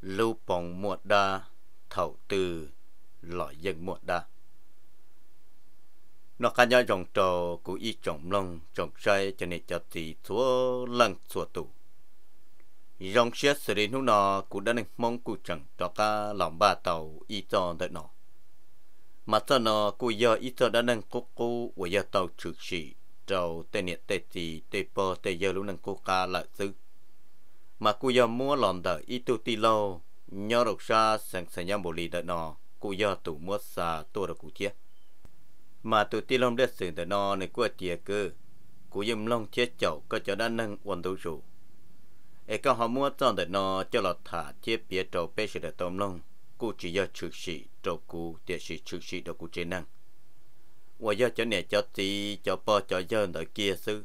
lưu bóng một đa thảo từ lõi dân một đa nó cá nhau trồng trò của y trồng lông trồng say cho nên cho thì chúa lăng chúa tụ dòng xe xử lý nó nó cũng đã nên mong cụ chẳng cho cả lòng ba tàu y cho đợi nó mà cho nó cụ giờ y cho đã nên cố cố của giờ tàu trực sĩ tàu tên nhiệt tê thì tê po tê giờ lúc nên cố ca lại dứt mà cụ giờ mua lòn đỡ ít tu ti lâu nhớ đọc xa sẵn sàng nhau bộ lì tờ nọ cụ giờ tủ mua xà tua được cụ chết mà tụ ti lông đất sừng đỡ nọ này cụ chia cơ cụ dùm lông chết chậu có cho đã nâng quần tủ rủ ê có họ mua tròn đỡ nọ cho lọt thả chết bia trâu bê sự đỡ tôm lông cụ chỉ do trực sĩ trâu cụ tiệt sĩ trực sĩ đồ cụ chế năng và do cho nè cho tí cho bò cho dân đỡ kia sư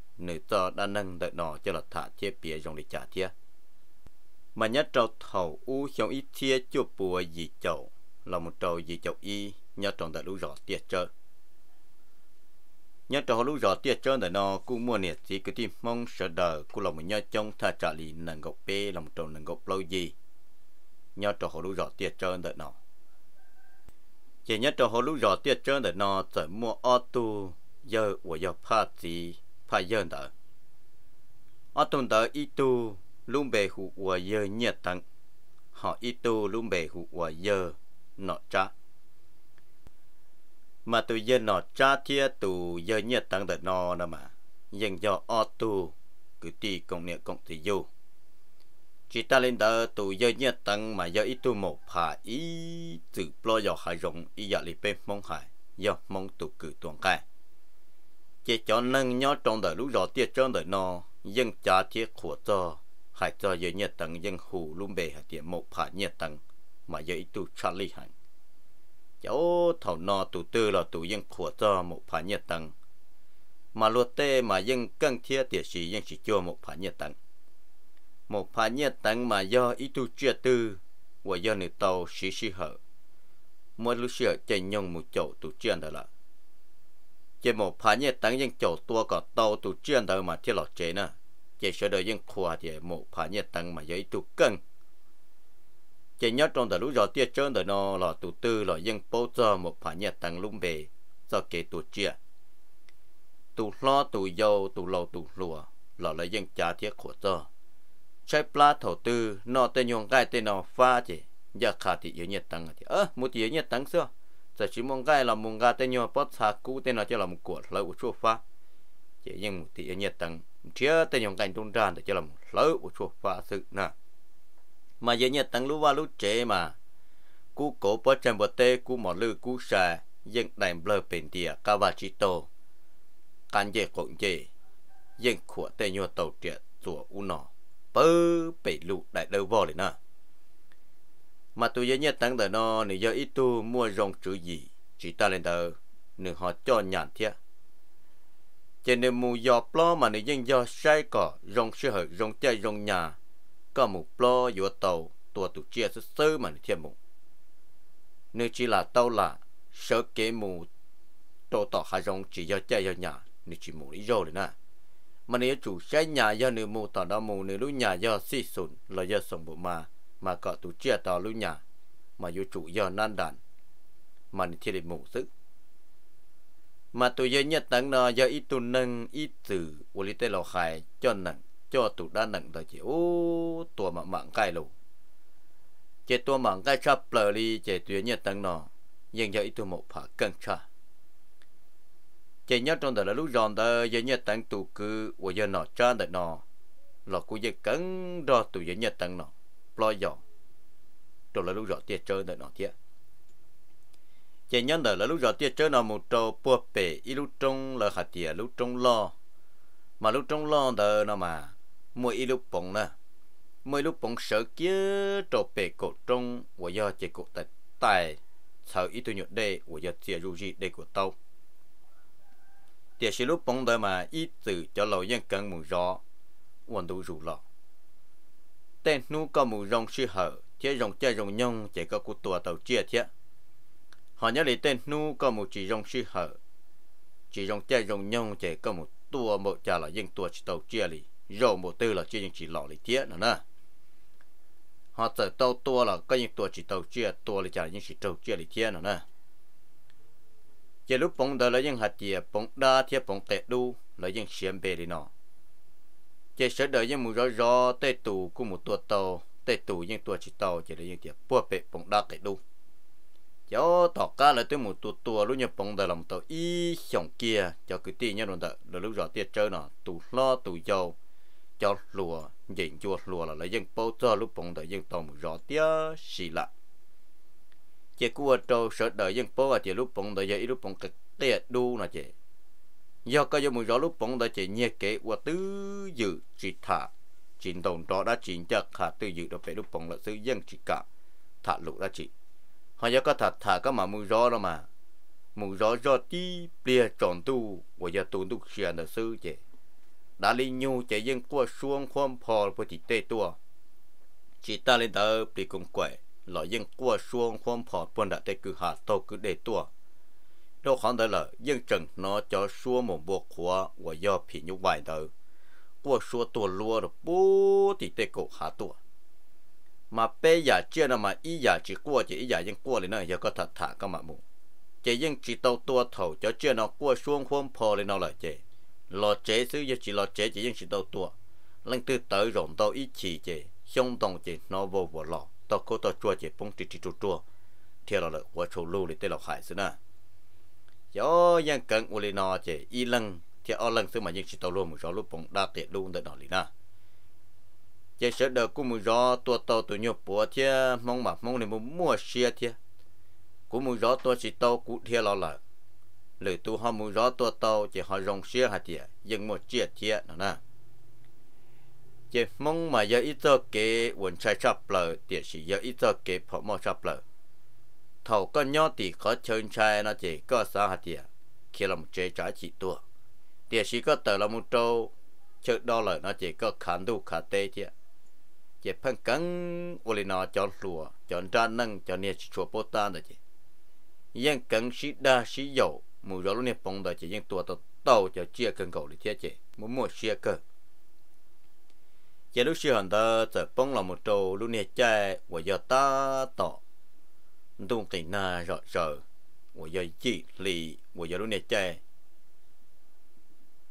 nữ tờ đã nâng đợi nọ cho là thả chế bia dòng để trả chia mà nhát trâu thầu u trong ít chia chua bùa gì chậu là một trâu gì chậu y nhát trâu đã lũ rõ tiệt chơi nhớ trâu lũ rõ tiệt trơn để nọ cũng mua nhiệt gì cứ tìm mong sợ đờ cũng là một nhớ trong thà trả lì nâng gọc bê một trâu nâng gốc lâu gì nhớ trâu lũ rõ tiệt trơn để nọ chỉ nhớ trâu lũ rõ tiệt trơn để nọ sẽ mua ô tu giờ của giờ phát gì phải giờ đó ở tuần đó ít tu luôn bề hụ ủa giờ nhiệt tăng họ ít tu luôn bề hụ ủa giờ nọ cha mà tụi giờ nọ cha thia tu giờ nhiệt tăng đợt nọ nè mà dành do ở tu cứ tì công niệm công thì vô chỉ ta lên đó tu giờ nhiệt tăng mà giờ ít tu một hạ ý tự lo giờ hại rộng ý giờ lì bê mong hại giờ mong tụ cử tuần cái chỉ cho nâng nhó trong đời lúc đó tiết trong đời nó dân cha thiết khổ cho hãy cho dưới nhiệt tầng dân hù luôn bề hạ tiệm một hạ nhiệt tầng mà dưới tu Charlie hành cháu thầu nọ tụ tư là tụ dân khổ cho một hạ nhiệt tầng mà luật tê mà dân cân thiết tiệt sĩ dân sĩ cho một hạ nhiệt tầng một hạ nhiệt tầng mà do ý tu chia tư và do nữ tàu sĩ sĩ hở mỗi lúc sửa chạy nhông một chậu tụ chia đó là chỉ một phá nhẹ tăng những chỗ tua có tàu tụ chuyên đâu mà thiết lọt chế nữa chỉ sợ đời những khoa thì một phá nhẹ tăng mà giấy tụ cân chỉ nhớ trong đời lúc giờ tiết chân đời nó là tụ tư là những bố cho một phá nhẹ tăng lung bề do kế tụ chia tụ lo tụ dâu tụ lầu tụ lùa là lấy những trả thiết của cho trái pla thổ tư nó tên nhung gai tên nó pha chỉ giờ khá thì yếu nhiệt tăng à thì ơ một yếu nhiệt tăng xưa giờ chỉ mong cái là mong cái tên nhau bắt xa cũ tên nó chỉ là một cuộc lâu của chúa phá chỉ nhưng một tỷ nhiệt tầng chia tên nhau cảnh trung tràn để chỉ là một lâu của chúa phá sự nè mà giờ nhiệt tầng lúc qua lúc chế mà cú cổ bớt chân bớt tê cú mỏ lư cú xà dân đèn bờ bền địa cao và chỉ tổ can dễ cũng dễ dân của tên nhau tàu triệt rùa u nọ bơ bể lụ đại đầu vò lên nè mà tôi nhớ nhất tăng tờ nó nửa giờ ít tu mua rong chữ gì chỉ ta lên tờ nửa họ cho nhàn thiệt cho nên mua giò plo mà nửa dân do sai cỏ rong sư hở rong chơi rong nhà có một plo vừa tàu tua tụ chia sơ sơ mà nửa thiệt một nửa chỉ là tàu là sợ kế mù tổ tỏ hà rong chỉ do chơi do nhà nửa chỉ mù lý rồi nè mà nửa chủ sai nhà do nửa mù tỏ đó mù nửa lúc nhà do xì sùn là do sông bộ mà mà cậu tụ chia tỏ lưu nhà mà dù chủ do nan đàn mà nên thiết định mù sức mà tụ giờ nhất tăng nó giờ ít tụ nâng ít tử, vô lý tế lò khai cho nặng cho tụ đa nặng đó chỉ ô tụ mạng mạng cài lù chế tụ mạng cài chắp lờ đi chế tuyến nhất tăng nó nhưng giờ ít tụ một phá cân cha chế nhớ trong đời là lúc giòn đó giờ nhất tăng tụ cứ vô giờ nó cha đợi nó lọ của giờ cấn đo tụ giờ nhất tăng nó lo dọ trâu là lúc rõ tiệt chơi đợi nó tiệt chỉ nhân đời là lúc rõ tiệt chơi nó một trâu bùa bể ít lúc trong là hạt tiệt lúc trong lo mà lúc trong lo đời nó mà mua ít lúc bóng nè mỗi lúc bóng sợ kia trâu bể cổ trong và do chỉ cổ tài tài sợ ít tuổi nhột đây và do chỉ rủ gì đây của tao tiệt sĩ lúc bóng đời mà ít từ cho lâu dân cần mù rõ hoàn đủ rủ lọ tên nu có mù rong sư hở chế rong chơi rong nhông chế có cụ tùa tàu chia thế họ nhớ lấy tên nu có mù chỉ rong sư hở chỉ rong chơi rong nhông chế có mù tùa một trả là dân tùa chỉ tàu chia lì rồi một tư là chia những chỉ lọ lì thế nữa nè họ tới tàu tùa là có những tùa chỉ tàu chia tùa lì trả những chỉ tàu chia lì thế nữa nè chế lúc bóng đó là những hạt chia bóng đa thế bóng tệ đu là những xiêm bề đi nọ chỉ sợ đợi những mù rõ rõ tê tù của một tua tàu tê tù những tua chỉ tàu chỉ là những tiệp bùa bể bóng đá tê đu cháu tỏ cá là tới một tua tua lúc như bóng đời lòng tàu y xong kia cho cứ tin nhá đồng tờ là lúc rõ tiệt chơi nọ tù lo tù dầu cho lùa nhìn chua lùa là lấy dân bao cho lúc bóng đời dân tàu mù rõ tia xì lạ chỉ cua trâu sợ đời dân bao à chỉ lúc bóng đời giờ lúc bóng cực tiệt đu nọ chỉ giờ có giống một gió lúc bóng đã chỉ nhẹ kế và tư dự chỉ thả chỉ đồng đó đã chỉ chắc khả tư dự đó phải lúc bóng là sự dân chỉ cả thả lục đã chỉ họ giờ có thả thả các mà mù rõ đó mà mù rõ gió ti bia tròn tu và giờ tu tu xia là sư chị đã li nhu chỉ dân qua xuống khoan phò và chỉ tê tua chỉ ta lên tờ bị cùng quậy lọ dân qua xuống khoan phò quân đã tê cứ hạ tàu cứ để tua đâu hẳn đó là dân trần nó cho xua một bộ khóa và do phỉ nhục vài đời qua xua tua lúa rồi bố thì tế cổ hạ tua mà bây giờ chưa nào mà ý giả chỉ qua chỉ ý giả dân qua lên nó giờ có thật thả các mà mù chỉ dân chỉ tàu tua thầu cho chưa nó qua xuống khuôn phò lên nó là chế lò chế xứ giờ chỉ lò chế chỉ dân chỉ tàu tua lần tư tới rộng tàu ý chỉ chế xong tòng chế nó vô vô lọ tàu cô tàu chua chế phong chỉ chỉ chua chua theo là lợi qua châu lưu để tê lọc hải xứ nè cho yang cần uli nó chỉ y lần thì ở lần xưa mà những chỉ tàu luôn một số lúc bóng đa tiệt luôn tại nó lì na chỉ sợ được cũng một gió tua tàu tụi nhộp bỏ thì mong mà mong này một mua xe thì cũng một gió tua chỉ tàu cụ thiệt lo lợ lời tu họ muốn gió tua tàu chỉ họ rong xe hạt thì nhưng một chiếc thì nó na chỉ mong mà giờ ít tơ kế quần sai sắp lợ thì chỉ giờ ít tơ kế họ mau sắp lợ thầu có nhau thì có chân trai nó chỉ có sao hạt tiền khi là một chế trái chỉ tua tiền chỉ có tờ là một trâu chợ đo lời nó chỉ có khán đủ khá tê chứ chỉ phân cắn ô lì nó chọn lùa chọn ra nâng chọn nhiệt chùa bố ta rồi chứ yên cắn sĩ đa sĩ dầu mù gió lúc nè bóng đời chỉ yên tua tàu tàu cho chia cân cầu để chết chứ muốn mua chia cơ chỉ lúc xưa hẳn ta chợ bóng là một trâu lúc nè chạy và giờ ta tỏ na 东北那热热，我要记里，我要那在。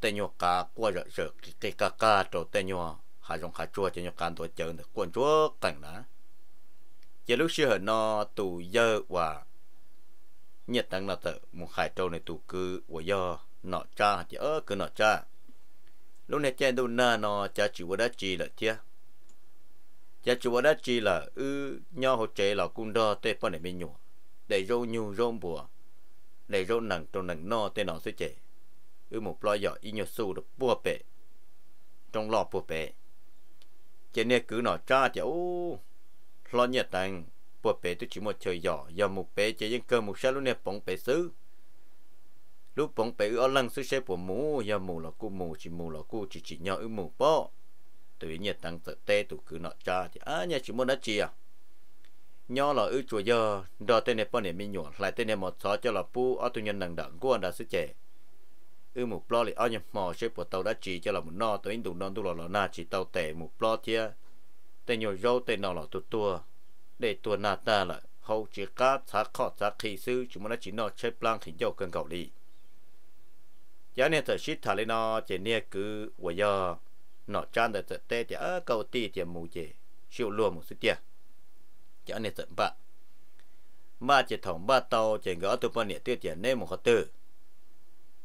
tên nhau cá qua rồi rồi cái cá cá đồ tên nhau hà rong hà chua tên nhau cá đồ chơi được quan chúa cảnh đó giờ lúc xưa nó tù dơ và nhiệt tăng là tự một hải trâu này tù cứ của do nọ cha chỉ ở cứ nọ cha lúc này chơi đâu na nọ cha chỉ qua đã chỉ là thiệt giờ dạ, chúa đã chỉ là ư nhau hỗ trợ là cung đo tê phần này mình nhủ để rô nhu rô bùa để rô nặng trong nặng no tê nó sẽ chế ư một lo giỏ y nhau su được bùa bể trong lọ bùa bể chế nè cứ nó cha chế ô lo nhiệt tăng bùa bể tôi chỉ một trời giỏ giờ một bể chế dân cơ một sao lúc nè bóng bể xứ lúc bóng bể ở lăng xứ xe bùa mù giờ mù là cú mù chỉ mù là cú chỉ chỉ nhau ư mù bọ tụi nhiệt tăng tự tê tụ cứ nọ cha thì à nhà chỉ muốn nó chia à nhỏ là ư chùa giờ đò tên này bọn này mi nhuộn lại tên này một xó cho là pu ở tụi nhân đằng đặng của anh đã sức trẻ ư một lo thì ở nhà mò xếp của tàu đã chỉ cho là một no tụi anh đủ non tụi là na chỉ tàu tệ một lo thia tên nhiều dâu tên nào là tụi tua để tua na ta là hầu chỉ cá thả khó thả khí sư chúng nó chỉ nó chơi plang khỉnh dâu cần cầu đi giá này thật shit thả lên nó chỉ nia cứ vừa giờ nó cho được tự tê thì ở cầu tì thì mù chè siêu luôn một số tiền cho nên tự bạ mà chỉ thòng ba tàu chỉ gõ tụ bao này tiêu chỉ nên một khó tử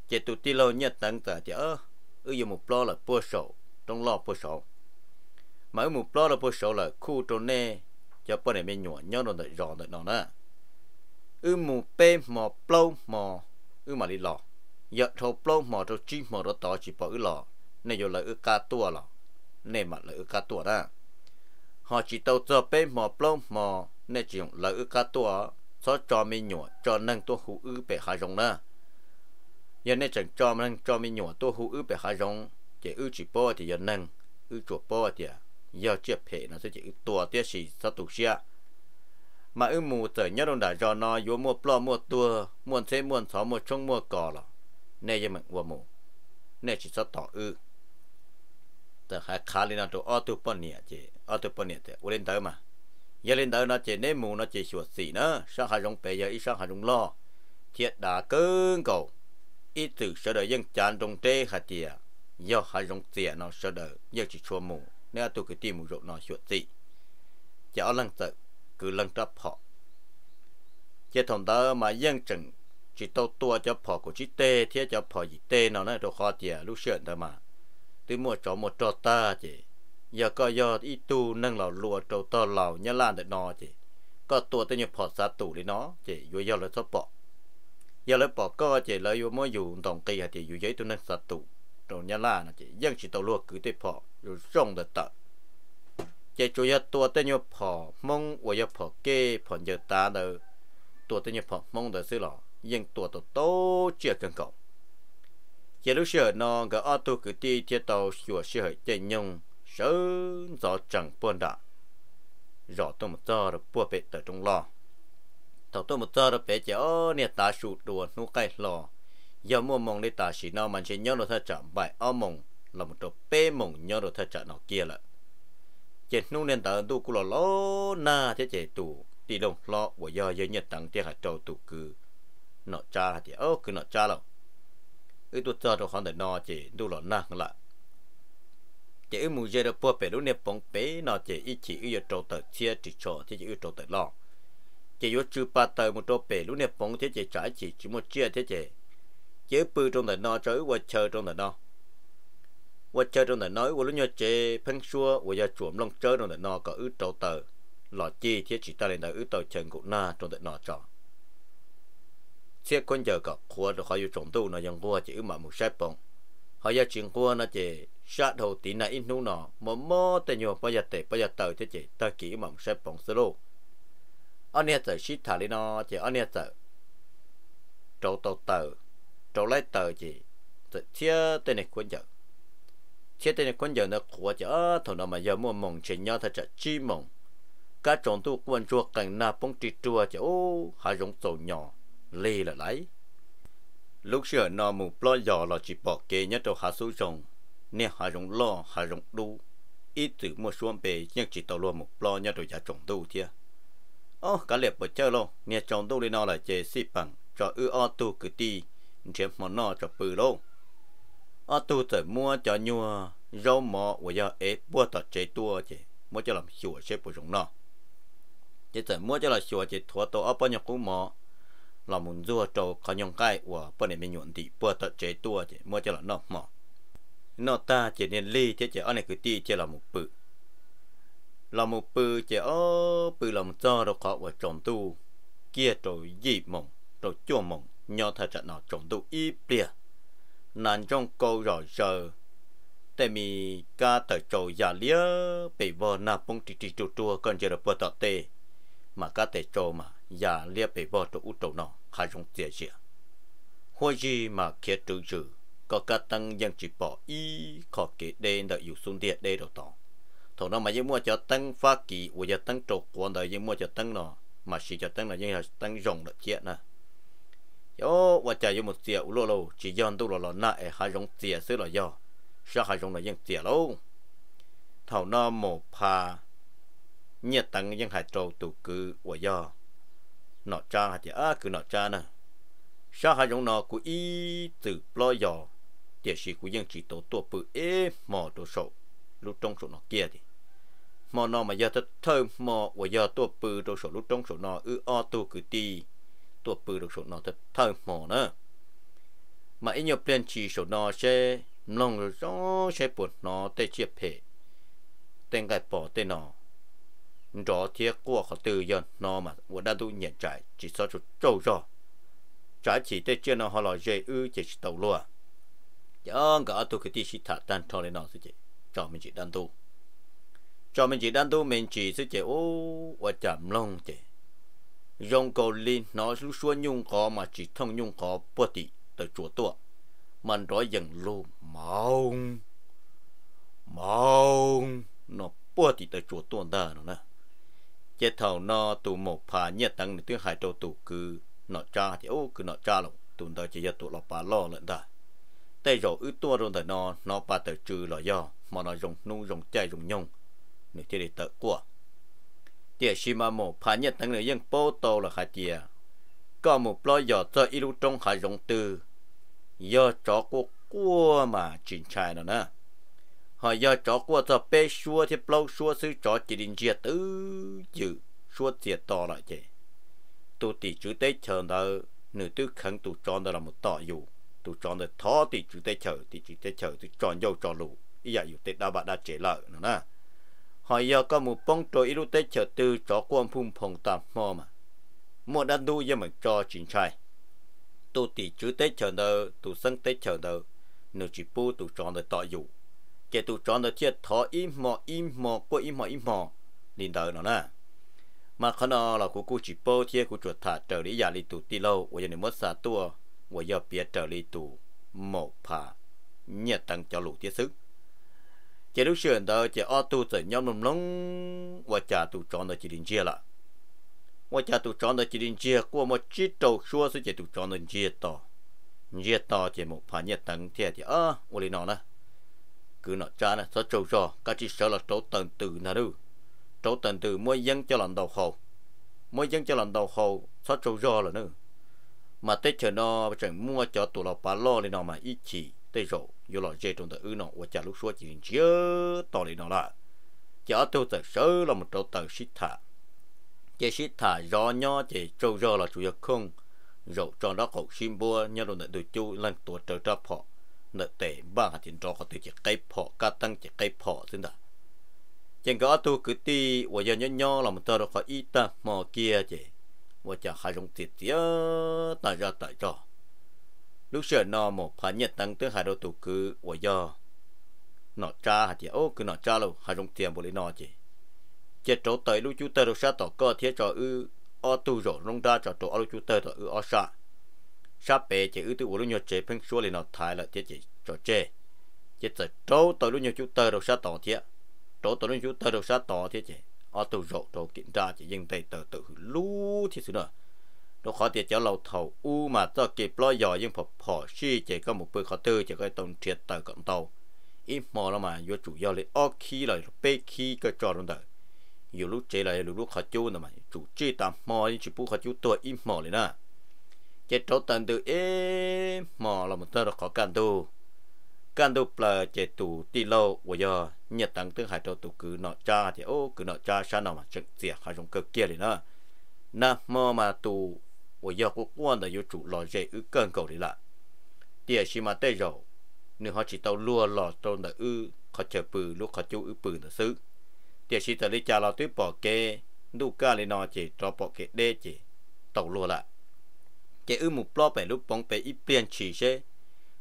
chỉ tụ tì lâu nhất tăng tờ chỉ ở ở dùng một lo là bùa sổ trong lo bùa sổ mà ở một lo là bùa sổ là khu trôn này cho bên này bên nhỏ nhau nó được rõ được nó nè ở mù pê mò plô mò ở mà đi lò giờ thầu plô mò trâu chi mò đó tỏ chỉ bỏ ở lo này dù là ước cá tua lọ này mà là ước cá tua đó họ chỉ tàu cho bé mò plong mò này chỉ dùng là ước cá tua cho cho mi nhỏ cho nâng tua hú ư bé hà rồng đó giờ này chẳng cho nâng cho mi nhỏ tua hú ư bé hà rồng chỉ ư chỉ bò thì giờ nâng ư chuột bò thì giờ chiếc phê nó sẽ chỉ ư tua tiếc gì sao tụ xia mà ư mù tới nhớ đông đại cho nó vô mua plo mua tua mua xe mua xó mua trông mua cò lọ này giờ mình mua mù nên chỉ sao tỏ ư แต่หาขาเลยนะตัวออตุปเนี่ยเจออตุปเนี่ยแต่อุเรนเตอร์มาเยเลนเตอร์นะเจเนมูนะเจชวดสีนะสัางหาจงเปยอีสัางหาจงล่อเทียดดาเกิงเก่าอีตึกเสดยังจานตรงเตขขาเจียยาหาจงเสียนะเสดยังจีชววมูเนี่ยตุกตีมูรุนะชวดสีจะเอาลังเตอคือลังตับพอเจทองเตอมายังจึงจิตตัวจะพอกูจิตเตเทียจะพอจิเตเนาะนะตัวขอเจียลูกเชิญเตอมาต ừ một จอ ỗ m ว t chỗ ta chị g นั่งเหล่าลัว n g ่า o lùa t r า u to l ã ่น h á lan า ể เ ó chị có ตัวตัวเนี่ยพอสาตูเลยเนาะเจอยู่ยอเลยสบปอยอเลยปอก็เจเลยอยู่มื่อยู่ตรงกีฮะเจอยู่ยัยตัวนั่งสาตูตรงยาล่านะเจ ยังชิตลัวกคือเตพออยู่ช่องเดตะเจจุยตัวตัวเนี่ยพอมงวยพอเก้ผ่อนเยตาเดอตัวตัเนี่ยพอมงเดซื้อหรอยังตัวตัวโตเจียกันก่อน chế lúc xưa nó cái ô tô cứ đi theo tàu sửa sửa chế nhung sớm rõ chẳng buồn đã rõ tôi một giờ rồi bùa bệt tới trong lò tàu tôi một giờ rồi bệt chế ô nè ta sụt đùa nụ cái lò giờ mua mông đi ta chỉ nó mà chỉ nhớ nó thật chậm bài ô mông là một chỗ bê mông nhớ nó thật chậm nó kia là chế nụ nên ta tu cù lò lò na thế chế tù đi đồng lò của giờ giờ nhật tăng chế hạt trâu tù cứ nó cha thì ô cứ nó cha rồi ấy tôi cho tôi hoàn thành nó chỉ đủ là năng là chỉ ấy muốn giờ được bố bé đủ nếp bóng bé nó chỉ ít chỉ ấy trâu tới chia chỉ cho chỉ chỉ ấy trâu tới lo chỉ yếu chữ ba tờ một trâu bé đủ nếp bóng thế chỉ trái chỉ chỉ một chia thế chỉ chỉ bự trong đời nó chơi và chơi trong đời nó và chơi trong đời nói và lúc nhớ chế phân xua và giờ chuộng lòng chơi trong đời nó có ứ trâu tới lo chi thế chỉ ta lên đời ứ tới chân cũng na trong đời nó chọn xét con giờ cả khóa được họ yêu trồng tu nó dùng khóa chỉ mà một sát bông họ yêu chuyện khóa nó chỉ sát đầu tí là ít nụ nó mà mơ tệ nhiều bây giờ tệ bây giờ tờ thế chỉ ta kỹ mà một sát bông sơ anh em tờ ship thả lên nó chỉ anh em tờ trâu tàu tờ trâu lấy tờ chỉ xe tên này con giờ xe tên này con giờ nó khóa chỉ ở thằng nào mà giờ mua mồng chỉ nhau thật chả chi mồng cá trồng tu quan chua cảnh na phong trì chua chỉ ô hà giống sầu nhỏ lì là lấy lúc xưa nó mù lo giò là chỉ bỏ kê nhất cho hạ số rồng nè hạ rồng lo hạ rồng đu ít từ mua xuống bề nhưng chỉ tàu luôn một lo nhất đầu giá trồng đu thia ô cả liệp bỏ chơi luôn nè trồng đu lên nó là chè xì bằng cho ư o tu cứ ti chém mà nó cho bự luôn o tu tới mua cho nhua rau mò và giờ ế bua tọt chế tua chế mua cho làm sủa chế bổ rồng nó chế tới mua cho là sủa chế thua tổ ở bao nhiêu cũng mò là muốn rùa trâu có nhông cái của bọn này mình nhuận thì bữa tật chế tua chứ mua cho là nó mỏ nó ta chỉ nên lì chứ chỉ ở này cứ ti chỉ là một bự là một bự chỉ ở bự là một cho đâu có của trồng tu kia trồi dị mộng trồi chua mộng nhỏ thật trận nó trồng tu y bìa nàn trong câu rõ giờ tại vì ca tờ trồi giả lia bị vợ nạp bông trì trì chua chua còn chỉ là bữa tật tê mà ca tê trồi mà và dạ, lia bể bò trụ trụ nọ hai rong tiệt gì hoa gì mà kia trừ trừ có cả tăng dân chỉ bỏ y có kể đen đã dù xuống địa đây đầu tỏ thổ nó mà dân mua cho tăng pha kỳ của giờ tăng trục quan đời dân mua cho tăng nọ mà chỉ cho tăng là như là tăng rồng đợi chết nè yo và chạy một tiệt lô lô chỉ dân tu lò lò nãy hai rong tiệt xứ là do sao hai rong là dân tiệt lâu thảo nó một pa, nhiệt tăng dân hải trâu tụ cư của do นอจ้าหัดเจ้าคือนอจ้าน่ะชาหายงนอกูอีตื่ปล่อยหอเดี๋ยวชีกูยังจีโตตัวปืเอหมอตัวโฉลุตรงโฉนอเกียดิหมอนอมายอาทัเทิมหมอวายาตัวปืตัวโฉลุตรงโฉนออืออตัวคือตี ตัวปืตัวโสนอทเทิมหมอนะ มาอีเนี่ยเปลี่ยนชีโสนอเช่ลองจ้องเช่ปวดนอเตเจียเพ่เต็งกายปอเตนอ rõ thiệt của họ tự nhiên, nó mà của đã đủ nhận trải chỉ so chút trâu rõ trái chỉ tới chưa nó họ là dễ ư chỉ tàu lúa chẳng cả tôi cái tí sĩ thả tan cho lên nó sẽ chỉ cho mình chỉ đang tu cho mình chỉ đang tu mình chỉ sẽ chỉ ô và chậm long chỉ rong cầu linh nó lúc xua nhung có mà chỉ thông nhung có bớt tí tới chùa tua mình rõ dần lu mong mong nó bớt tí tới chùa tua đó nữa chế thầu nó tụ một phà nhiệt tăng tuyến hải châu tụ cứ nọ cha thì ô cứ nọ cha lộc tụ ta chỉ tụ lộc bà lo lận ta tây rồi ứ tua rồi nó nó bà tự trừ lo do mà nó dùng nung dùng chạy dùng nhung nữa thì để tự của tiệt xí mà một phà nhiệt tăng nữa nhưng bố tô là khai tiệt có một lo giờ cho ít trong hải dùng từ do chó của cua mà chỉnh trai nó nè họ giờ chó qua cho bé xua thì lâu xua sư chó chỉ định chia tứ chữ xua chia to lại chứ tu tỷ chú tế chờ đó nửa tư khăn tu chọn đó là một tọ dù tu chọn đó thó tỷ chú tế chờ tỷ chú tế chờ tu chọn dâu chọn lù ý dạ dù tế đa bà đã chế lợi nữa nè họ giờ có một bông trôi ít tế chờ tư chó quan phun phòng tạm mò mà một đàn đu như mình cho chính trai tu tỷ chú tế chờ đó tu sân tế chờ đó nửa chỉ bu tu chọn đó tọ dù chế tụ chọn được chế thọ im mò im mò qua im mò im mò liền đời nó nè mà khi nào là của cô chỉ bố chế của chuột thả trở lý giả lý tụ ti lâu của dân mất xa tua của giờ bia trở lý tụ mổ phà nhẹ tăng cho lũ tiết sức chế lúc xưa đời chế ô tu tự nhóm lùm lông và chả tụ chọn được chỉ đình chia lại và chả tụ chọn được chỉ đình chia của một chiếc trầu xua sẽ chế tụ chọn được chia to chia to chỉ một phà nhẹ tăng thiệt thì ơ à, ủa lý nó nè cứ nói cha nè sao châu cho cá chỉ sợ là trâu tận từ nè đu trâu tận từ mỗi dân cho làm đầu khổ mỗi dân cho làm đầu khổ sao châu cho là nữa mà tết chờ nó chẳng mua cho tụi nó bà lo lên nó mà ít chỉ tê rộ dù là dễ trong tờ ư nó và chả lúc xua chỉ chớ to lên nó là chả tôi thật sớ là một trâu tờ xít thả chỉ xít thả gió nho chế châu cho là chủ yếu không rồi cho nó khổ xin bua nhớ đồ đợi tôi chú lần tuổi trời trap họ nợ tệ ba hạt tiền trò có từ cây phọ cá tăng chỉ cây phọ xin đã chẳng có tu cứ ti và giờ nhỏ nhỏ là một tờ rồi có ít ta mò kia chứ và chả hai dòng tiền tía ta ra tại trò lúc sợ nó một phá nhật tăng tới hai đôi tu cứ và giờ nó cha hạt ô cứ nó cha lâu hai dòng tiền bồi nó chứ chết chỗ tới lúc chú tơ rồi sao tỏ cơ thế trò ư o rồi rong ra trò chỗ lúc chú tơ rồi ư o ชาเปเจอือตัวลุงนยอเจเพิ่งช่วยเลยนอทายละเจเจจอเจเจจะโจตัวลุงนยอจุดเตอร์ดอกชาต่อเทียโจตัวรุ่นจุดเตอร์ดอกชาต่อเทียเจเอาตัวโจโจวกินได้จะยิงได้เตอร์ตัวลู่ที่สุดเนาะเราขอเทียเจ้าเราเท่าอู้มาเจ้เก็บปลอยหย่อยยังพอพอชี้เจก็หมุกปืนขอเตอร์เจก็ต้องเทียเตอร์กับเตาอีหมอละมาโยจุยอเลยออกขี้เลยเป๊กขี้ก็จอดลงเตอร์อยู่ลุกเจเลยลุกขอจูนทำไมจุจี้ตามหมอนี่จิปูขอจูตัวอีหมอเลยนะ chế trâu tận từ ế mò là một tơ khó can tu can tu là chế tù tì lâu của do nhật tăng tương hải trâu tù cứ nọ cha thì ô cứ nọ cha sao nào mà chừng tiệt hay trong cơ kia thì nó na mò mà tu của do cũng quân là yêu chủ lò dễ ư cơn cầu đi lạ tiệt xí mà tê rồi nếu họ chỉ tàu lua lò trâu là ư họ chờ bự lúc họ chú ư bự là xứ tiệt xí tờ đi cha lò tuyết bỏ kê đu ca lên nọ chế trò bỏ kê đê chế tàu lua lại จะอึมุปลอไปรูปปองไปอีเปลี่ยนฉีเช่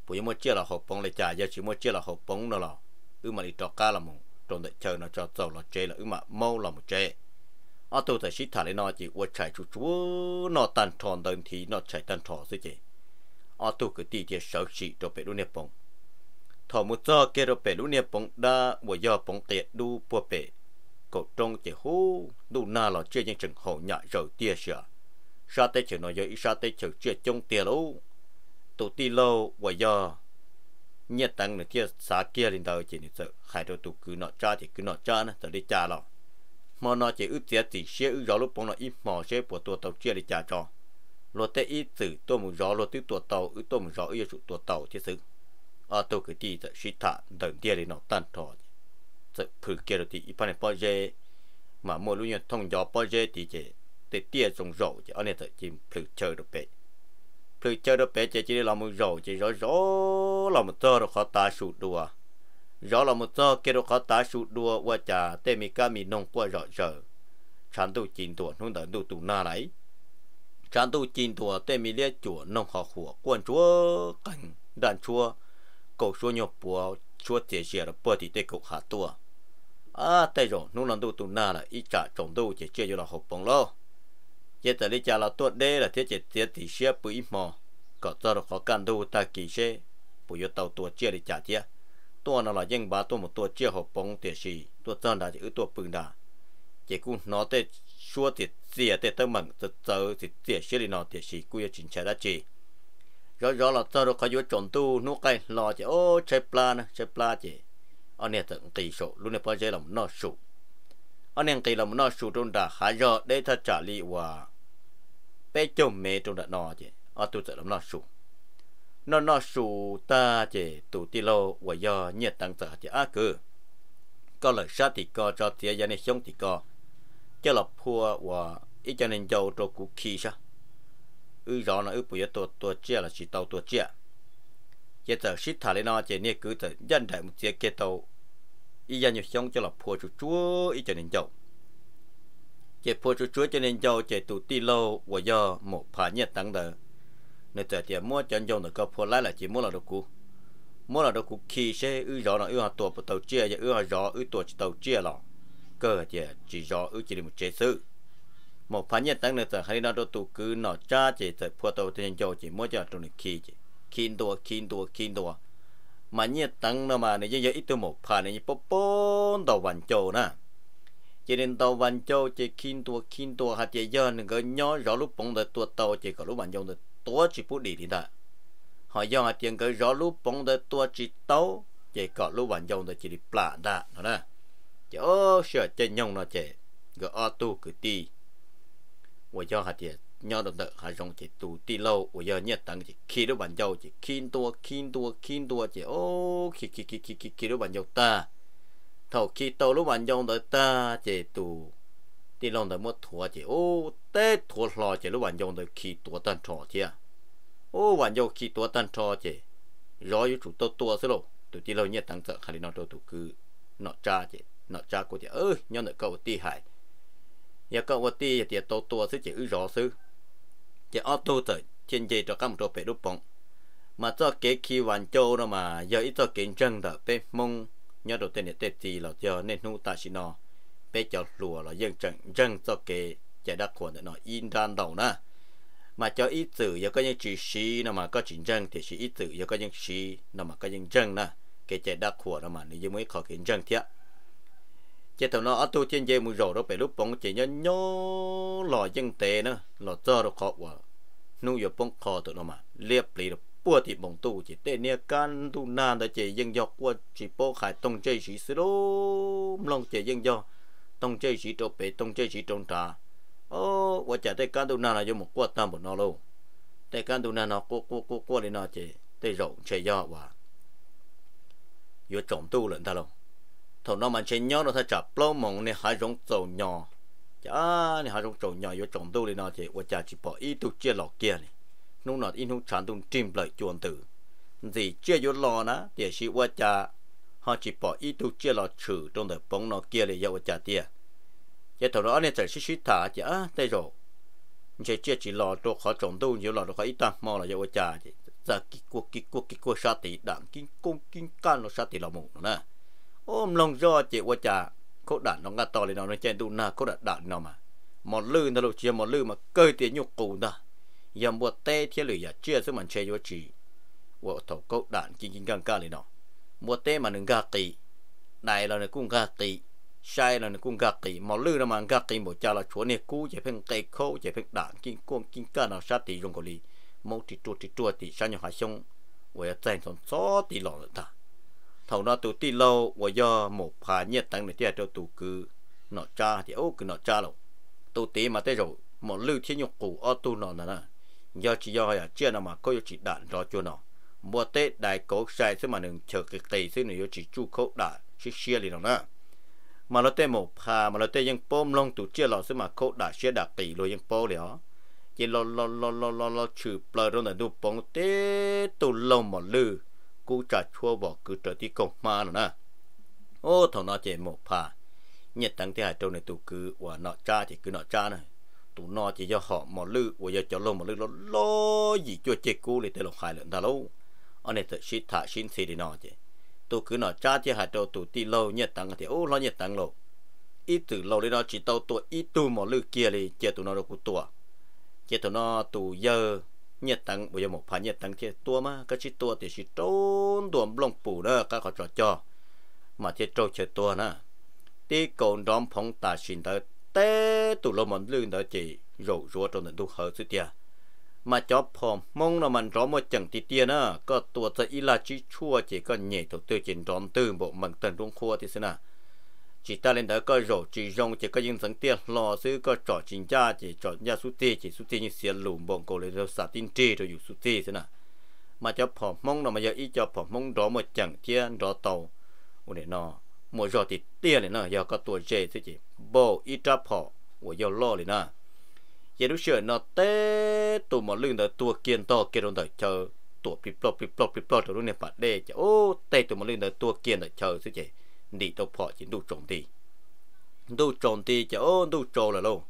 ปุยมัวเจียวหลอกปองเลยจ่ายยาชิมัวเจียวหลอกปองนั่นหรออึมันอีตอก้าละมึงจนเด็กเชิญนะจอดจอดละเจละอือมาเมาละมึงเจอ่ะตัวแต่ชิดถ่ายนอจีอวัดชายชุดชัวนอตันทอนเดิมทีนอชายตันทอสิเจอ่ะตัวก็ตีเจียวเสาฉี่ตัวไปรูเนี่ยปองทอมุจ้าเกลือไปรูเนี่ยปองด่าวัยอปองเตะดูปัวเป๋กดตรงเจ้าหูดูหน้าละเจียยังจังหงายเจ้าเตี้ยเสีย sa tê chở nó giờ ít sa tê chở chuyện trong tiền lâu tụ ti lâu và giờ nhiệt tăng nữa kia xã kia lên đầu chỉ nữa sợ hai đầu tụ cứ nọ cha thì cứ nọ cha nữa tớ đi cha lọ mà nó chỉ ước tiền thì xe ước gió lúc bông nó ít mò xe của tụ tàu chia đi cha cho lo tê ít tử tôi muốn gió lo tứ tụ tàu ước tôi muốn gió yêu chủ tụ tàu chứ sự à tôi cứ đi tớ suy thả đừng tiền thì nó tan thọ sợ phử kia rồi thì ít phần này bao giờ mà mỗi lúc nhận thông gió bao giờ thì chỉ tê tia sông rổ chứ anh thật chim plu chơi được bé plu chơi được bé chứ chỉ là một rổ chứ rõ rõ là một tơ được khó ta sụt đùa rõ là một tơ kia được khó ta sụt đùa qua trà tê mì ca mi nông qua rõ rõ chán tu chín tuổi nông đợi tu tu na lấy chán tu chín tuổi tê mì lia chùa nông họ hùa quan chúa cảnh đàn chúa cầu chúa nhộp bùa chúa tiệt diệt là bùa thì tê cục hạ tua à tay rồi nông làm tu tu na là ít trả trồng tu chỉ chơi cho là hộp bóng lo giờ tới đi chả là tuột đê là thiết chế thiết thì xe bụi mò có cho được khó khăn đâu ta kỳ xe bụi yo tàu tuột chia đi chả chia tua nó là dân bà tua một tua chia hộp bóng tiền xì tua chân đã chữ tua bừng đã chỉ cũng nó tê xua thì xìa tê tâm mừng, tơ tơ thì xìa xìa đi nó tiền xì cũng yo chính chế đã chỉ rõ rõ là cho được khó yo chọn tu nuốt cây lò chỉ ô chơi pla nè chơi pla chỉ anh này tận kỳ sổ lúc này bao giờ làm nó sụ, anh em kỳ làm nó sụ trong đã khá rõ để thật trả lý hòa bé chôm mẹ trong đã nọ chứ ở tụi sợ lắm nó sụp nó nó sụ ta chỉ tụ ti lô và do nhiệt tăng sợ chỉ ác cơ, có lời sát thì có cho thế gian này sống thì có cho lập phua và ý cho nên giàu cho cụ khí sa ư rõ là ư bây giờ tôi tôi chia là chỉ tàu tôi chia giờ giờ xít thả lên nó chỉ nên cứ giờ dân đại một chiếc kia tàu ý gia nhiều sống cho lập phua chú chúa ý cho nên giàu chế phô chú chúa cho nên dâu chế tụ ti lô và do một phá nhiệt tăng đờ nên giờ thì mua chân dòng được có phô lại là chỉ mua là đồ cú mua là đồ cú khi sẽ ư rõ là ư hà tổ tàu chia và ư hà rõ ư tổ tàu chia lọ cơ chế chỉ rõ ư chỉ là một chế sự một phá nhiệt tăng nữa giờ hay nó đồ tụ cứ nó cha chế giờ phô tàu cho nên dâu chỉ mua cho trong này khi chế khi đồ khi đồ khi đồ mà nhiệt tăng nó mà này giờ ít tôi một phá này bố bố đầu vằn châu nè chỉ nên tàu vận châu chỉ kinh tua kinh tua hạt chỉ giờ nên cái nhỏ rõ lúc bóng đời tua tàu chỉ có lúc vận dùng đời tua chỉ phút đi thì ta họ do hạt tiền cái rõ lúc bóng đời tua chỉ tàu chỉ có lúc vận dùng đời chỉ đi plạ đã đó nè chỉ ô sợ chân nhông nó chỉ cái ô tu cứ đi và do hạt tiền nhỏ được đợi hạt dùng chỉ tu đi lâu và do nhất tăng chỉ khi lúc vận giàu chỉ kinh tua kinh tua kinh tua chỉ ô khi khi khi khi khi lúc vận giàu ta thầu khi tàu lúc mà nhông tới ta chỉ tù đi lòng tới mất thua chỉ ô tê thua lo chỉ lúc mà nhông tới khi tua tan trò chứ à. ô mà nhông khi tua tan trò chỉ rồi yếu chủ tàu tua xí lô từ đi lâu nhất tăng sợ hay nó tôi tụ cứ nó cha chỉ nó cha của chỉ ơi nhông tới cậu ti hại nhà cậu ti thì tàu tua xí chỉ rõ xứ chỉ ô tô tới trên dây cho các một đôi bể đúc bóng mà cho kế khi hoàn châu đó mà giờ ít cho kiến chân đó bên mông nhớ đầu tiên để tết thì là cho nên nu ta chỉ nó bé cho lùa là dân trận dân cho kề chạy đắc của nó in đan đầu na mà cho ít tử giờ có những chỉ xí nó mà có chỉ dân thì chỉ ít tử giờ có những xí nó mà có những dân na cái chạy đắc của nó mà nếu như mới khó cái dân thiệt chế thằng nó ở tu trên dây mùi rổ đó phải lúc bóng chỉ nhớ nhớ lò dân tệ nữa lò cho nó khó quá nu giờ bóng khó tụi nó mà liếp lì bữa thì mong tu chỉ tên nè can tu na đó chỉ dân dọc qua chỉ bố khai tông chơi sĩ sư lô lòng chỉ dân dọc tông chơi sĩ trộn bể tông chơi sĩ trộn trà ô qua chả tên can tu na là do một quạt tam một nó lâu tên can tu na nó cô cô cô cô lên nó chỉ tên rộng chơi do và vừa trọng tu lận ta luôn thằng nó mà chơi nhỏ nó thay chập lâu mong nè hai rộng trầu nhỏ chả nè hai rộng trầu nhỏ vừa trọng tu lên nó chỉ qua chả chỉ bỏ ít tu chia lọc kia này nung nọ in hung chán tung chim lại chuồn tử gì chia yếu lo ná địa sĩ vợ cha họ chỉ bỏ ý tu chia lo trừ trong đời bóng nó kia để vợ cha tia vậy thầu đó nên chạy chỉ sĩ thả chứ à thế rồi chỉ chia chỉ lo cho họ trồng tu nhiều lo cho họ ít ta mò là vợ cha chứ giờ kí cua kí cua kí cua sát tỷ đạn kinh công kinh can nó sát tỷ là mù nữa ôm lòng do chị vợ cha cốt đạn nó ngã to lên nó nó chen tu na cốt đạn đạn nó mà mòn lư nó lộ chia mòn lư mà cơi tiền nhục cụ ta giờ mua tê thì lười giờ chia số mình chơi vô chỉ wo thầu câu đạn kinh kinh gang ca lên nó mua tê mà nâng gà tì đại là nó cũng gà tì sai là nó cũng gà tì mà lư là mà gà tì một cha là chúa này cú chỉ phèn tê khâu chỉ phèn đạn kinh cuông kinh ca nào sát tì dùng cổ lì mẫu tì chua tì chua tì sao nhau hải sông wo tên son số tì lọ lợn ta thầu nó tụ tì lâu wo do một phà nhiệt tăng này tia cho tụ cứ nó cha thì ô cứ nó cha lâu tụ tì mà tê rồi một lư thiên nhục cụ ô tụ nó nè do chỉ do ya chia nào mà có chỉ đạn rõ chỗ nào mua tết đại cố sai xí mà đừng chờ cái tì xí này chỉ chu khấu đã xí xia liền đó mà lo tê một hà mà lo tê ยัง bom long tụ chia lò xí mà khấu đã xia đã tì rồi ยัง bom liền chỉ lo lo lo lo lo lo chữ bờ rồi là đủ bóng tê tụ lông mà lư cú trả chua bỏ cứ trở đi công ma rồi nè ô thằng nó chỉ một hà nhiệt tăng thế hai trâu này tụ cứ và nọ cha chỉ cứ nọ cha này tụ nó chỉ cho họ mò lư và giờ cho lông mò lư nó lo gì cho chết cú để tới lộc hại lợn ta lâu anh này thật xịt thả xin xì để nó chứ tôi cứ nói cha chứ hạt đầu tụ ti lâu nhiệt tăng thì ô lo nhiệt tăng lâu ít từ lâu đấy nó chỉ tao tụ ít tụ mò lư kia thì chia tụ nó đâu cú tụ chia tụ nó tụ giờ nhiệt tăng bây giờ một phải nhiệt tăng kia tua mà cái chỉ tua thì chỉ trốn tuồng lông phủ đó các con trò cho mà chỉ trâu chơi tua nè tí cồn đom phong ta xin tới té tụ lô mòn lương đó chị rổ rúa trong nền tu hở sự tia mà cho phom mong là mình rõ một chẳng tí tia nữa có tua sẽ ý là chỉ chua chỉ có nhẹ thổ tư chỉ rón tư bộ mình tần trong khoa thì xin à chỉ ta lên đó có rổ chỉ rong chỉ có những sáng tia lò sư có trò chính cha chỉ trò nhà su tê chỉ su tê như xiên lùm bông cổ lên sạt tin trê rồi dù su tê xin à mà cho phom mong là mà giờ ý cho phom mong rõ một chẳng tia rõ tàu ủa để nó มอตเ莫ย的爹了呢，要个多ย自己，不ตัวเจสิ呢。耶โบอ那ตัวมาลื่นแต่ตัวเกียนต่อเกียนต่เจอตัวปิปลอปิปลอปิปลอตัวรุ่นเนี่ยปัดเด้จโอ้เตตัวมาลื่นแต่ตัวเกียนแต่เจอสิจิดีตัวพอจินดูจงดีดูจงดีจะโอ้ดูโจละลูก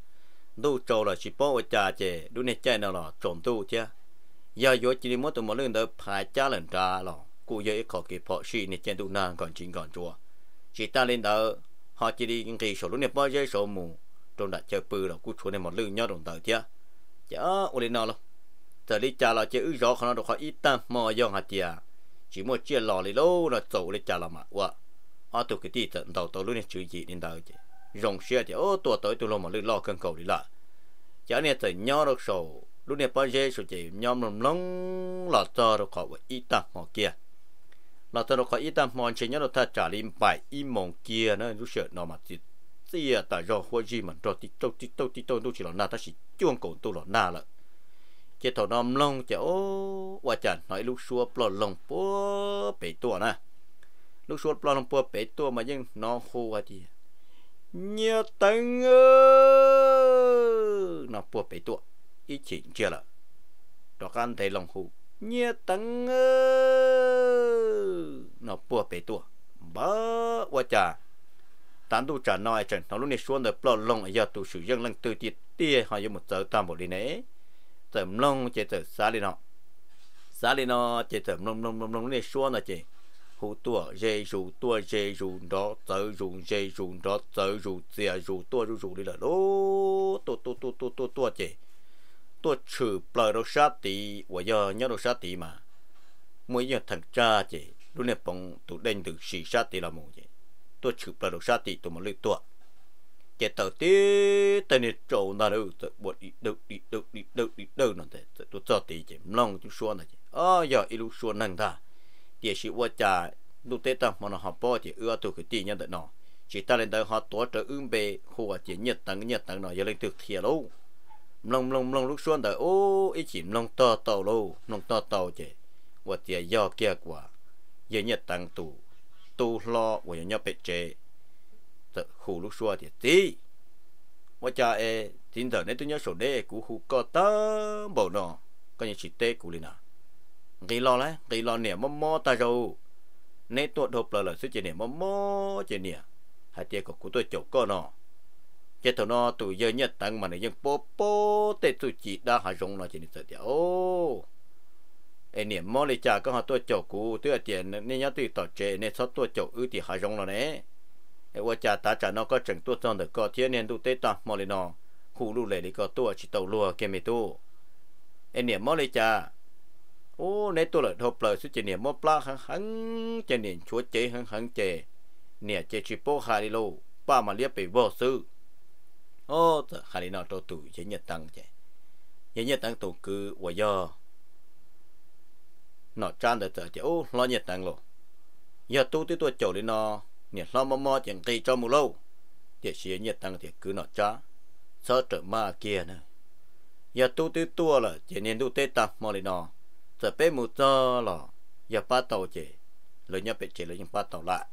ดูโจละชิปโป้จ่าเจดูเนี่ยใจน่ะหรอจงดูเจ้ายาโยจิริมตัวมาลื่นแต่พายจ้าหลัจ้าหรอกูเยอะขอเก็บพอชีเนี่ยเจดูนานก่อนจริงก่อนจัว chỉ ta lên đó họ chỉ đi những cái số lúc này bao giờ số mù trong đại chơi bự là cú chỗ này một lư nhau đồng thời chưa chả ô lên nào luôn giờ đi trả là chơi ư rõ khả năng được họ ít tăng mò dòng hạt tiệt chỉ một chiếc lò này lâu là tổ lên trả là mà wa họ tụ cái tí tận đầu tổ lúc này chữ gì đến tờ chứ rồng xe thì ô tổ tới tụ lô mà lư lo cần cầu đi lại chả này từ nhau được số lúc này bao giờ số chỉ nhóm lồng lông là cho được họ ít tăng họ kia เราตลกอีตามมอนเชนยนเราถ้าจ่าลิมไปอีมองเกียนะรู้เชื่อนอมาจิตเสียแต่ยอหัวจีมันตอติโตติโตติโตดูชหลนาถ้านิจ้วงโกงตัวหลอหน้าละเจ้าถอนอมลงจะโอ้ว่าจันหน่อยลูกชัวปลดลงปัวเปตัวนะลูกชัวปลดลงปัวเปตัวมายังน้องโควาดีเนียตังเออน้องปัวเปตัวอีฉิงเจ้าละดอกกันเทยลงหูเนียตังเออ nó bùa bể tua bơ quá chà tán tu trả nói chẳng nó lúc này xuống được bờ lông giờ tu sử dân lần từ tiệt tia họ dùng một giờ tam bộ đi nấy tầm lông chế tờ xa đi nó xa đi nó chế tầm lông lông lông lông này xuống là chế hú tua dê rù tua dê rù đó tớ rù dê rù đó tớ rù dê rù tua rù rù đi là lô tua tua tua tua tua tua chế tua trừ bờ đồ sát tí và giờ nhớ đồ sát tí mà mới giờ thằng cha chế lúc này bọn tụi đen được xì sát thì là một vậy tôi chụp là đồ sát thì tụi mình lấy tua chạy tàu tí tên này trâu nào đâu tụi bọn đi đâu đi đâu đi đâu đi đâu nó thế tôi cho tí chạy mông chúng xuống này à giờ ít lúc xuống nâng ta thì sĩ qua trà lúc tết tao mà nó học bao thì ưa tôi cái tí nhân đấy nó chỉ ta lên đây họ tổ trợ ứng bề khu chỉ nhật tăng nhật tăng nó giờ lên được thiệt lâu mông mông mông lúc xuống đời ô ít chỉ mông to tàu lâu mông to tàu chạy qua tiệt do kia quá giờ nhớ tăng tù tu lo và nhớ bệ chế tự khu lúc xua thì tí và cha e tin thở nên tôi nhớ sổ đê cú khu có tớ bầu nọ có những chỉ tê cú lên à gây lo lá gây lo nè mò mò ta rồi nên tôi đột lờ lờ sức chế nè mò mò chế nè hai tia của cú tôi chỗ có nọ chế thầu nọ tụi giờ nhớ tăng mà này dân bố bố tê tụi chỉ đã hạ rong nọ chế nè sợ tiểu เอเนี่ยมอเลยจ่าก็หาตัวโจกูเตืวอเจีนเนี่ยตัวตีต่อเจ เนี่ยซอตัวโจอือตีหายงแล้วเนี่ยไอว่าจ่าตาจ่านอก็จังตัวจอนเด็กก็เทียนเนี่ยดูเตตามอเลนอคู่รู้เลยลีก็ตัวชิโตลัวเกมิตูเอเนี่ยมอเลยจ่าโอ้ในตัวเลยทบเลยสุดเจเนี่ยมอปลาหังหังเจเนี่ยชัวเจหังหังเจเนี่ยเจชิโปคาริโลป้ามาเรียไปว่าซื้อ โอ้คาริโนโตตุเจเนี่ยตังเจเยเนี่ยตังตุคือวายอ nó trang được tờ chỗ lo nhiệt năng lộ giờ tu tới tuổi chỗ đi nó nhiệt lo mò mò chẳng kỳ cho mù lâu thì xí nhiệt năng thì cứ nó cha sợ trở ma kia nữa giờ tu tới tua là chỉ nên tu tới tập mò đi nó sợ bé mù cho lo, giờ ba tàu chỉ lời nhớ bé chỉ lời nhớ ba tàu lại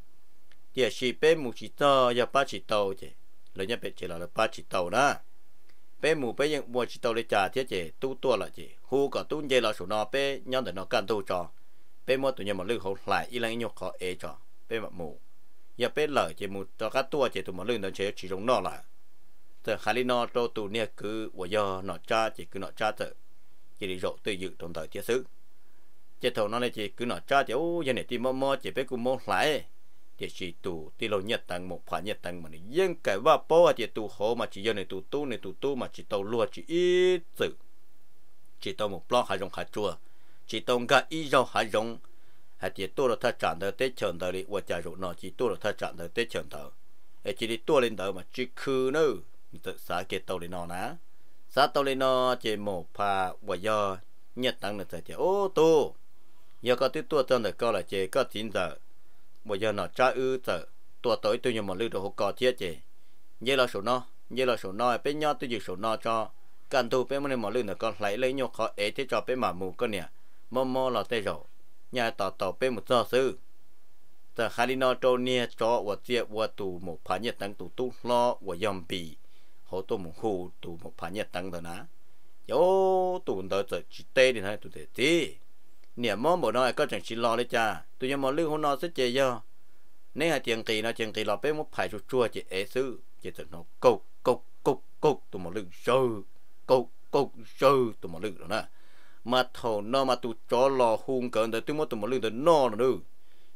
thì xí bé mù chỉ cho giờ ba chỉ tàu chỉ lời nhớ bé chỉ là ba chỉ tàu đó bé mù bé những mua chỉ tàu lấy trả thiết chế tu tua là chị hu cả tu nhẹ là số nó bé nhân để nó can tu cho bé mua tụi nhau mà lưu hậu lại y lăng nhục khó ế cho bé mặt mù giờ bé lỡ chị mù cho các tua chị tụi mà lưu nó chế chỉ giống nó là từ khai lý nó cho tụi nè cứ vừa do nó cha chỉ cứ nó cha tự chỉ đi rộ tự dự trong thời thiết xứ chị thầu nó này chị cứ nó cha chị ô giờ này thì mò mò chỉ bé cũng mò lại chỉ chỉ tu tí lâu nhất tăng một phá nhất tăng mà này dân cái ba po chỉ tu hồ mà chỉ giờ này tu tu này tu tu mà chỉ tàu lúa chỉ ít tự chỉ tàu một plon hà rong hà chua chỉ tàu cả ít rong hà rong hà chỉ tu là thắt chặt đời tết chọn đời đi và chả rụng nó chỉ tu là thắt chặt đời tết chọn đời ấy chỉ đi tu lên đời mà chỉ khứ nữa tự xả cái tàu lên nó ná xả tàu lên nó chỉ một phá và do nhất tăng là chỉ ô tu giờ có tí tu chân đời coi là chỉ có chín giờ บยนจ้าอือเดตัวตัวตัวยมันลือดหกกอเทียเจเยลสนอเยลสนอเป็นยอตัวยสนอจอการทูเป็นมันมลือดก็ไหลเลยกเขาเอเที่จอเป็นหมาหมูก็เนี่ยมอมอลาเตโยใหญ่ต่อต่อเป็นมุซอซือแต่คารินอโตเนียจอวัดเจียวัดตูหมกพันเยตังตูตุลอวัดยอมปีโขตัมุงูตูมุพันเยตังเถอะนะโยตูเดินจะจิตเตนี่นะตูเตจี nhiều mò bộ nó có chẳng chỉ lo đấy cha tôi nhớ mò lưu hôn nó sẽ chơi do nên hai tiền kỳ nó tiền kỳ lo bé một phải chua chua chị ế sư chị tự nó câu câu câu câu tụi mò lưu sơ câu câu sơ tụi mò lưu đó nè mà thầu nó mà tụi chó lo hung cỡ tới tôi mò tụi mò lưu tới nó rồi nữa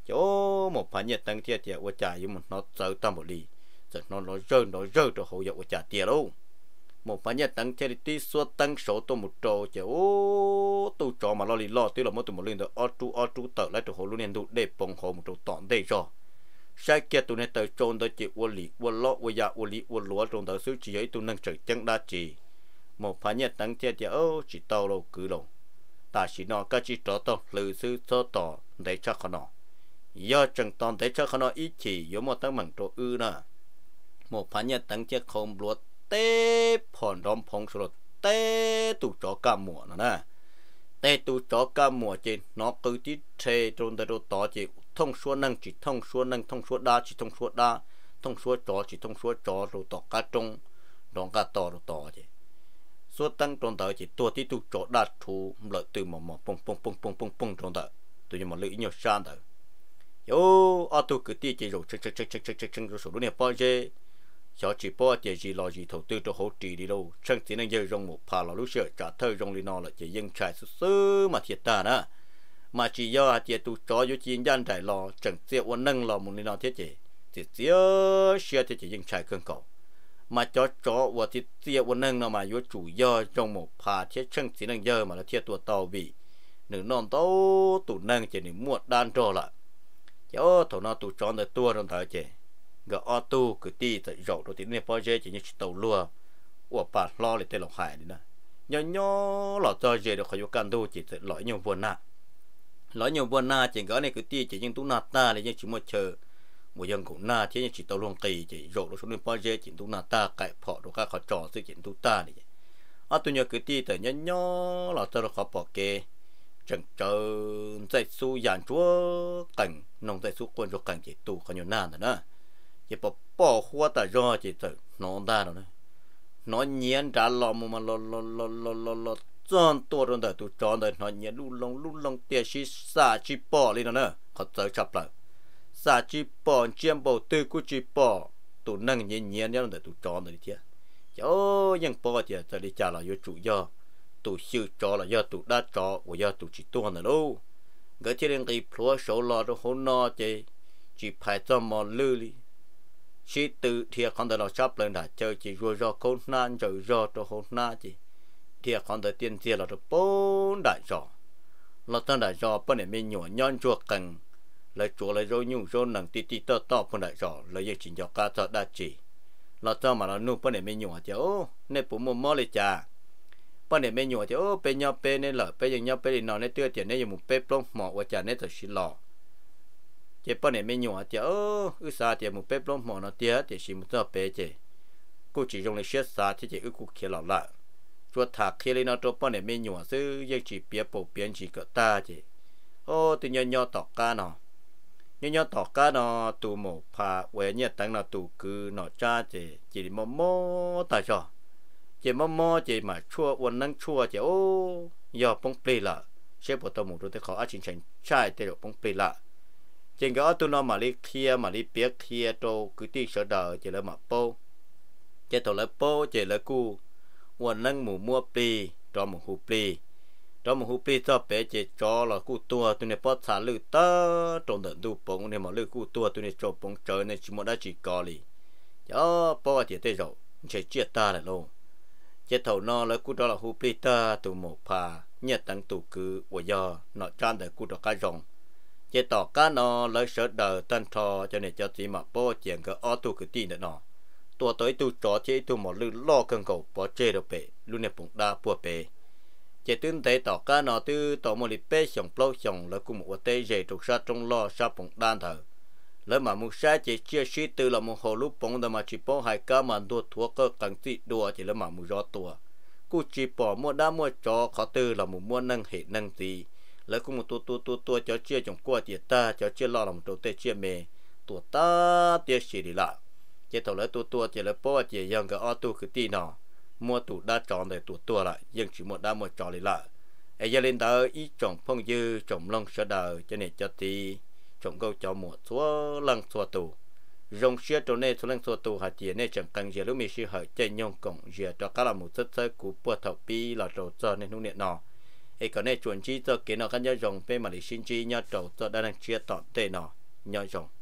chỗ một phải nhiệt tăng tiệt tiệt của cha nhưng mà nó sợ tâm một đi rồi nó nó rơi nó rơi cho hậu dậu của cha tiệt đâu một phải nhà tăng chơi đi số tăng số tôi một trò chứ ô tôi trò mà lo lì lo tôi là mỗi tôi một lần rồi ở chú ở chú tờ lại tôi hồ luôn nên đủ để bồng hồ một trò tọn đây cho, sai kia tôi nên tới trôn tới chỉ ô lì ô lo ô ya ô lì ô lúa trôn tới xứ chỉ ấy tôi nâng trời chân đa chỉ một phải nhà tăng chơi chứ ô chỉ tàu lâu cứ lâu ta chỉ nó cái chỉ trò tao lữ sư cho tỏ để cho họ nó do chẳng tòn để cho họ nó ít chỉ yếu một tấm mảng trò ư nè một phải nhà tăng chơi không luốt tê phòn đom phong sốt tê tụ chó cá mùa nó nè tê tụ chó cá mùa trên nó cứ tí chê trôn tê đồ tó chỉ thông suốt năng chỉ thông suốt năng thông suốt đa chỉ thông suốt đa thông suốt chó chỉ thông suốt chó rồi tỏ cá trông đón cá tỏ rồi tỏ chứ số tăng trôn tờ chỉ tua tí tụ chó đa thú lợi từ mỏ mỏ pông pông pông pông pông pông trôn tờ tụi nhưng mà lưỡi nhiều san tờ yo ở tụ cứ tí chỉ rồi chưng chưng chưng chưng chưng chưng rồi số đôi này bao giờ cho chỉ bỏ chỉ gì lo gì thầu tư cho hỗ trì đi đâu chẳng chỉ nên giờ rong một phà lo lúc sợ trả thơ rong đi nó là chỉ dân trải sứ sứ mà thiệt ta nè, mà chỉ do chỉ tu cho yếu chiến gian trải lo chẳng chỉ uốn nâng lo muốn đi nó thiết chỉ chỉ chỉ xe thiết chỉ dân trải cơn cầu mà cho cho và thiết chỉ uốn nâng nó mà yếu chủ do trong một phà thiết chẳng chỉ nên giờ mà là thiết tua tàu bị nửa non tàu tụ nâng chỉ nửa muộn đan trò lại cho thầu nó tụ cho được tua trong thời chỉ gờ ô tu cứ ti tại rổ đồ tiếng này bao giờ chỉ như chỉ tàu lùa của bà lo lại tên lộc hải đi nè nhỏ nhỏ lọ cho về được khỏi vô can đô chỉ tại lõi nhiều vườn nà lõi nhiều vườn nà chỉ gỡ này cứ ti chỉ những tú nà ta để như chỉ một chờ một dân cũng nà thế như chỉ tàu luồng kỳ chỉ rổ đồ số này bao giờ chỉ tú nà ta cải phọ đồ các khó trò sự chỉ tú ta đi à tu nhớ cứ ti tại nhỏ nhỏ lọ cho được khó bỏ kê chân chân dạy su giàn chúa cảnh nông dạy su quân rồi cảnh chỉ tu khỏi nhiều nà nữa chỉ bỏ bỏ hoa ta do chỉ tự nó ta rồi nó nhiên trả lo mà lo lo lo lo lo lo chọn tua rồi đời tụ chọn đời nó nhiên lu lông lu lông tia xí xa chỉ bỏ đi nữa có sợ chập lại xa chỉ bỏ chiêm bầu tư cú chỉ bỏ tụ nâng nhiên nhiên đó đời tụ chọn đời thiệt chỗ nhưng bỏ thì tớ đi trả lại, do chủ do tụ siêu cho là do tụ đã cho, và do tụ chỉ tuôn nữa đâu cái chuyện cái plua số lo rồi hôm nọ chơi chỉ phải cho mò lưu đi chỉ tự thiệt con đời lo chấp lên đã chơi chỉ rồi do khốn nạn rồi do cho khốn nạn chỉ thiệt con đời tiền thiệt là được bốn đại rõ là tân đại rõ bên này mình nhổ nhon chùa cần lấy chùa lấy rồi nhung rồi nằng tít tít to to bên đại rõ lấy giờ chỉ cho cá thật đại chỉ là tân mà là nung bên này mình nhổ chứ ô nên bố mua mò lấy cha bên này mình nhổ chứ ô bên nhau bên này lỡ bên nhau bên này nọ nên tiêu tiền nên dùng một bếp lông mỏ và cha nên thật xí lò เจ็บปนี่ไม่หนัวเจ้าอุสาเจ้ามุเป็ปล้มหมอนเตี้ยเจ้าชิมุต่อเปเจ้กูจีจงเลยเชื่อสาที่เจ้าอุกุเขียหลอละชวดถักเขียเลยนอตัวปนี่ไม่หนัวซื้อยังจีเปียโปเปียนจีก็ตาเจ้โอ้ติญยอยอตอกกานอยอยอตอกกานอตูหมูพาเวเนี่ยตั้งนอตูคือหนอจ้าเจ้จีมอมอตาชอเจ้มอมอเจ้มาชั่ววันนั้นชั่วเจ้โอ้ยอปงเปลี่ยละเชฟปตหมูรู้แต่ขออาชินชันใช่เตลปงเปลี่ยละ chừng có tụi nó mà đi kia mà đi biết kia trâu cứ đi sợ đờ chỉ là mà bô chỉ thầu là bô chỉ là cu quần nâng mù mua bì cho mù hụp bì cho mù hụp bì cho bé chỉ cho là cu tua tụi này bắt xả lư tơ trộn đợt du bông này mà lư cu tua tụi này cho bông trời này chỉ một đã chỉ có lì cho bô chỉ thế rồi chỉ chết ta là luôn chỉ thầu nó là cu đó là hụp bì ta tụi một phà nhất tăng tụ cứ của do nó trang để cu đó cá rồng chế tỏ cá nó lấy sợ đờ tân trò cho nên cho chỉ mà bố chuyện cái ô tu cái tin nó tua tới tu trò chế tu một lư lo cần cầu bỏ chế đồ bể luôn này bụng đa bùa bể chế tương tế tỏ cá nó tư tỏ một lít bê sòng plau sòng lấy cùng một tay dễ trục sa trong lo sa bụng đan thở lấy mà muốn sa chế chia sĩ tư là một hồ lúc bóng đầm mà chỉ bóng hai cá mà đua thua cơ cần gì đua chỉ lấy mà muốn rõ tua cú chỉ bỏ mua đa mua chó khó tư là một mua nâng hệ nâng gì lấy cũng một tu tu tu tu cho chia chồng qua chia ta cho chia lo lòng đầu chia mè tổ ta chia chỉ đi lại chỉ tàu lấy tu tua chỉ lấy bao chỉ dân cái ô tu cái tì nọ mua tủ đã chọn để tua tu lại dân chỉ một đã một chọn lại lại ai gia lên đó ít trồng phong dư trồng lông sợ đời cho nên cho tì trồng câu cho một số lăng số tù rong xe trâu này số lăng số tù hạt chỉ này chẳng cần gì lúc mình sẽ hỏi chơi nhông cổng gì cho các là một rất sơ của bữa thầu pi là trâu cho nên lúc nọ ấy còn này chuẩn chỉ cho cái nó cái nhau dòng, bên mà để xin chỉ nhau trầu cho đang chia tọt tê nó nhau dòng.